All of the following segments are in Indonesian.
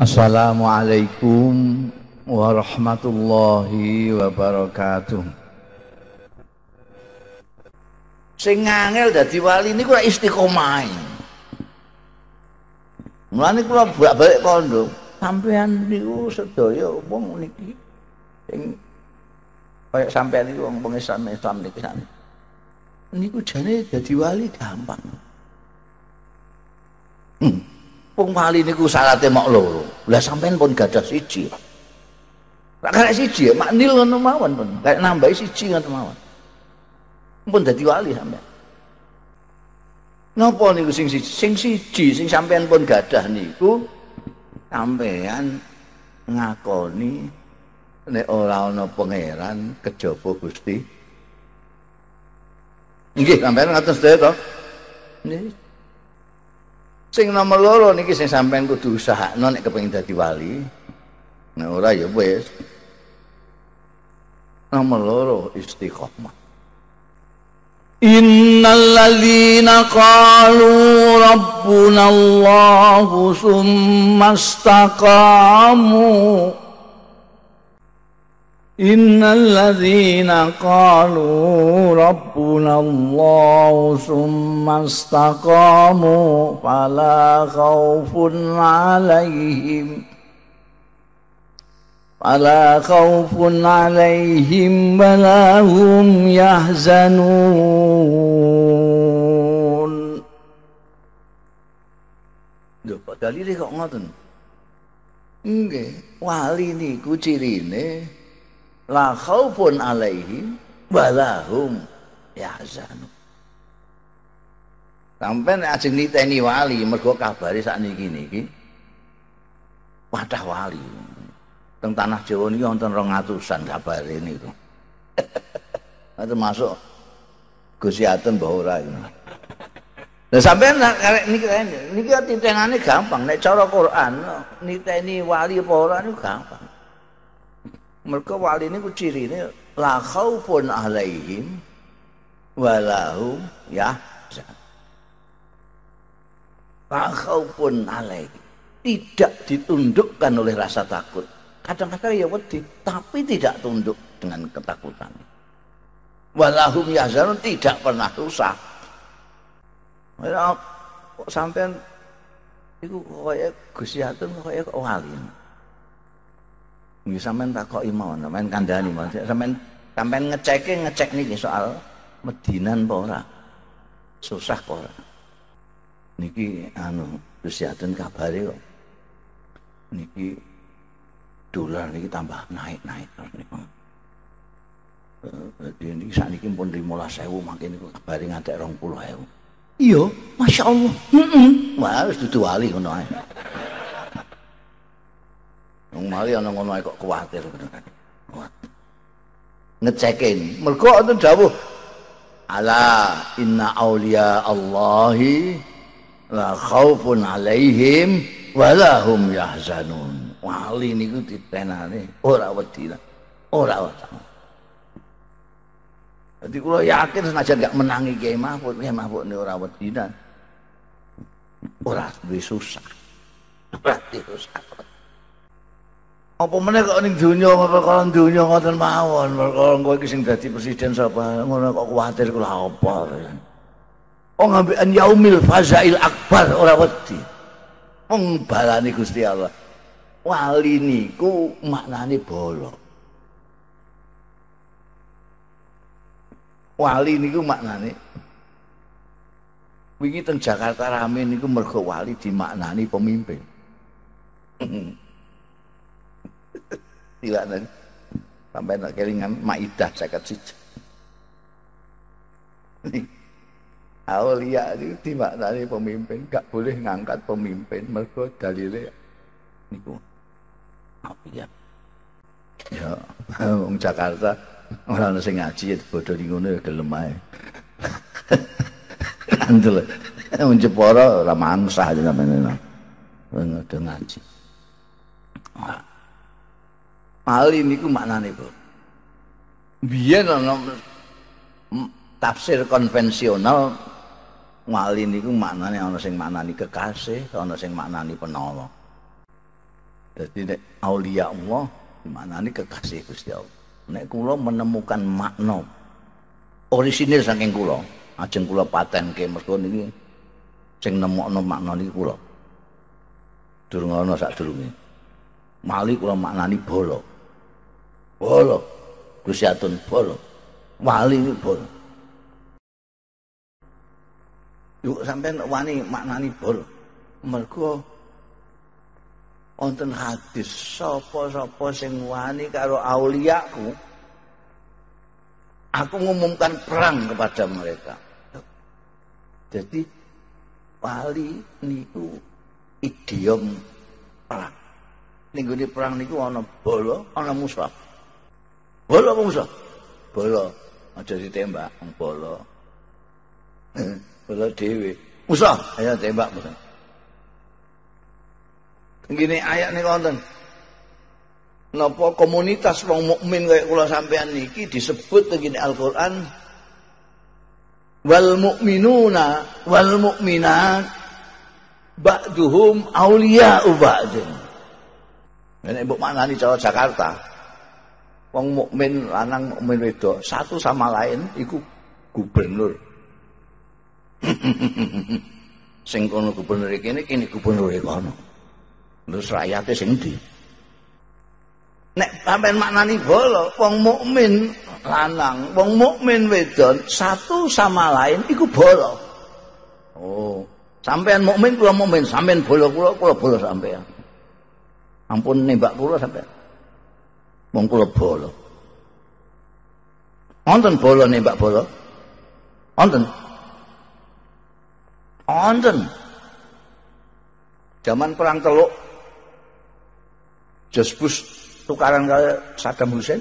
Assalamualaikum warahmatullahi wabarakatuh. Sing ngangel dadi wali niku ora istiqomah. Mulane kula bolak-balik kondo, sampean niku sedaya wong niki sing kaya sampean niku wong pengislam Islam niki niku jane dadi wali gampang. Wong wali niku syaratnya mok loro. Lah sampean pun gadah siji. Lah karek siji ya maknil ngono mawon pun. kayak nambahi siji ngono mawon. Pun dadi wali sampean. Napa niku sing siji? Sing siji sing sampean pun gadah niku sampean ngakoni nek ora ana pangeran kejaba Gusti. Nggih sampean ngatos sedaya to? Nggih. Sing nomor loro niki sing sampean kudu usahakno nek kepengin dadi wali. Nek nah, ora ya wis. Nomor loro istiqomah. Innal ladzina qalu rabbuna Allahu summa إن الذين قالوا ربنا الله ثم استقاموا فلا خوف عليهم فلا خوف عليهم ولا هم يحزنون Lho kok dalile kok ngoten? Nggih, wali niku cirine la khaufun alaihim ya yahzanu sampai teh niteni wali mergo nih gini ki padah wali teng tanah Jawa niki wonten kabar ini kabare itu masuk Gusti Atem bahura ini. Nah sampai nak karek niki niki titengane gampang nek cara Quran nih wali apa ora gampang mereka wali ini ciri ini la khaufun alaihim walahum ya la khaufun alaihim tidak ditundukkan oleh rasa takut kadang-kadang ya wedi tapi tidak tunduk dengan ketakutan walahum yahzanun tidak pernah rusak sampai itu kaya Gusti Atun kaya wali. Nggih sampean kok mawon, sampean kandani mawon. Sampean sampean ngeceke ngecek nih soal Medinan apa Susah apa Niki anu Gusyaten kabare kok. Niki dolar niki tambah naik-naik terus eh, niku. Jadi ini saat niki pun dimulai sewu, makin itu kabari ngantek rong puluh sewu. Iya, Masya Allah. Mm -mm. Wah, harus tutu wali. Kena. Wong mari ana ngono kok kuwatir Ngecekin. Mergo wonten dawuh ala inna aulia Allahi la khaufun alaihim wa lahum yahzanun. Wali niku ditenane ora wedi ora wedi. Jadi kalau yakin senajan gak menangi Kiai Mahfud, Kiai Mahfud ini orang dan Orang susah. Orang susah apa meneh kok ning donya perkara donya ngoten mawon perkara kowe iki sing dadi presiden sapa ngono kok kuwatir kula apa Oh ngambil yaumil fazail akbar ora wedi wong balani Gusti Allah wali niku maknane bolo wali niku maknani. wingi teng Jakarta rame niku mergo wali dimaknani pemimpin tidak nanti. Sampai nak kelingan maidah cakat siji. Aulia itu dari pemimpin, gak boleh ngangkat pemimpin, Mereka dalile niku. Aulia. Ya, ya orang Jakarta orang nasi ngaji itu ya bodoh ngono ya kelemai. ae. orang Wong Jepara ora mangsah jenenge. dengan ngaji. Pali niku maknane, Bu. Biyen ana tafsir konvensional wali niku maknane ana sing maknani kekasih, ana sing maknani penolong. Dadi nek aulia Allah maknane kekasih Gusti Allah. Nek kula menemukan makna orisinil saking kula, ajeng kula patenke mergo niki sing nemokno makna niku kula. Durung ana sadurunge. Mali kula maknani bala. Bala. Gusti Atun wali Mali ini Yuk sampean wani maknani bala. Mergo wonten hadis sapa-sapa sing wani karo auliaku aku mengumumkan perang kepada mereka jadi wali niku idiom perang ning perang niku ana bala, ana musuh. Bala apa musuh? Bala. Aja ditembak wong bala. bala dhewe. Musuh, ayo tembak musuh. Ngene ayat niku wonten. Napa komunitas wong mukmin kaya kula sampean niki disebut teng Al-Qur'an wal mukminuna, wal mukminat, ba'duhum auliya'u ba'dhum Nek mbok maknani jawa Jakarta, wong mukmin lanang mukmin wedok satu sama lain iku gubernur. sing kono gubernur iki kene kene gubernur e kono. Terus rakyatnya sing ndi? Nek sampean maknani bola, wong mukmin lanang, wong mukmin wedon satu sama lain iku bola. Oh, sampean mukmin kula mukmin, sampean bola kula kula bola sampean. Ampun nembak kula sampai. Wong kula bolo. Wonten bolo nembak bolo? Wonten. Wonten. Zaman perang Teluk Jasbus tukaran kali Saddam Hussein.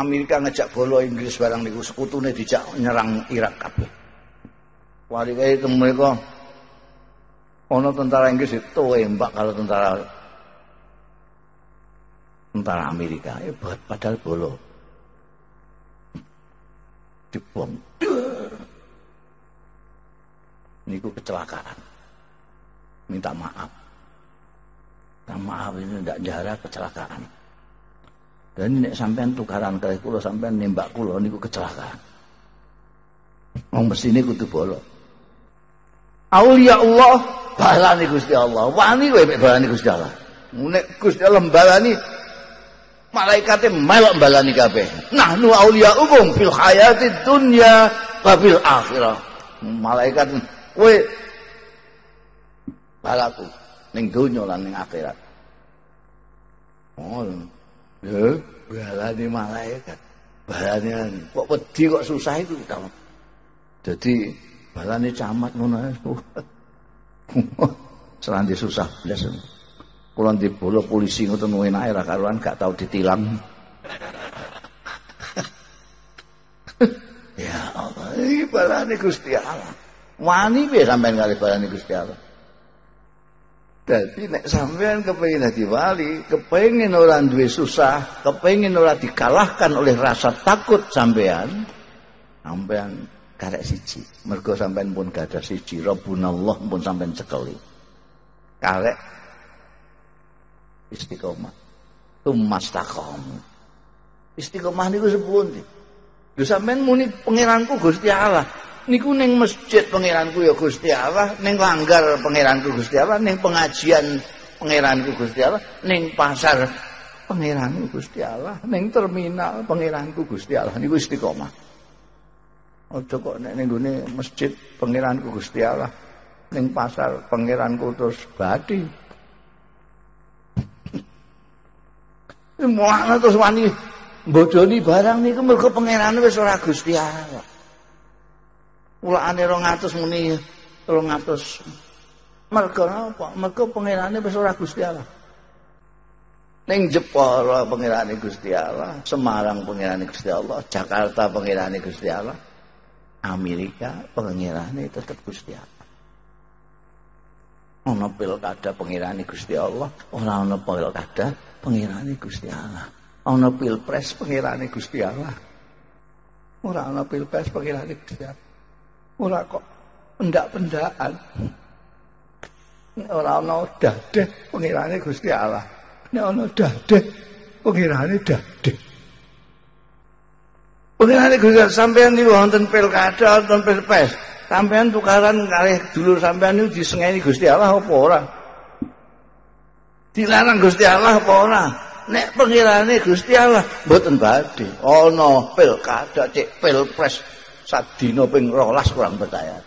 Amerika ngejak bolo Inggris barang niku sekutune dijak nyerang Irak kabeh. Warike itu mereka Ono tentara Inggris itu embak kalau tentara tentara Amerika. Ya, padahal bolo. Dibom. Niku kecelakaan. Minta maaf. Minta maaf ini tidak jarak kecelakaan. Dan ini sampean tukaran kali kulo sampean nembak kulo niku kecelakaan. Wong mesti ini tuh bolong. Aulia Allah balani Gusti Allah. Wani kowe mek balani Gusti Allah. Nek Gusti Allah balani malaikate melok balani kabeh. nu aulia umum fil hayati dunya wa fil akhirah. Malaikat kowe balaku ning donya lan ning akhirat. Oh, ya balani malaikat. Balani kok wedi kok susah itu. Jadi balane camat ngono serandi susah blas kula bola polisi ngoten enake ra karuan gak tau ditilang ya Allah iki balane Gusti Allah wani piye sampean kali balane Gusti Allah Dadi nek sampean kepengin dadi wali, kepengin ora duwe susah, kepengin ora dikalahkan oleh rasa takut sampean, sampean karek siji. Mergo sampean pun gadah siji, Rabbunallah pun sampean cekeli. Karek istiqomah. Tumastaqamu. Istiqomah niku sepundi? Lho sampean muni pangeranku Gusti Allah. Niku ning masjid pangeranku ya Gusti Allah, ning langgar pangeranku Gusti Allah, ning pengajian pangeranku Gusti Allah, ning pasar pangeranku Gusti Allah, ning terminal pangeranku Gusti Allah niku istiqomah. Ojo kok nek ning gone masjid pangeranku Gusti Allah, ning pasar pangeranku terus bati. Mulane terus wani bodoni barang niku mergo pangeran wis ora Gusti Allah. Mulane 200 muni 200 mergo apa? Mergo pangerane wis ora Gusti Allah. Ning Jepara pangerane Gusti Allah, Semarang pangerane Gusti Allah, Jakarta pangerane Gusti Allah. Amerika itu tetap Gusti Allah. Ono pilkada pengirane Gusti Allah, Orang ono pilkada pengirane Gusti Allah. Ono pilpres pengirane Gusti Allah. Orang ono pilpres pengirane Gusti Allah. Orang kok pendak pendaan. Orang ana dadeh pengirane Gusti Allah. Nek ana dadeh dade. dadeh. Pengenane Gusti sampean niku wonten pilkada, wonten pilpres. Sampean tukaran kalih dulu sampean itu disengeni Gusti Allah apa ora? Dilarang Gusti Allah apa ora? Nek pengirane Gusti Allah mboten badhe. Ana oh, no, pilkada cek pilpres sadina ping 12 kurang percaya.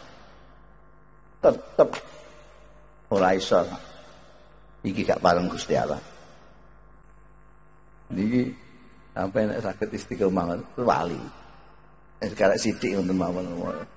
Tetep ora iso. Iki gak bareng Gusti Allah. Niki Sampai nek sakit istiqomah wali. Sekarang sidik wonten mawon.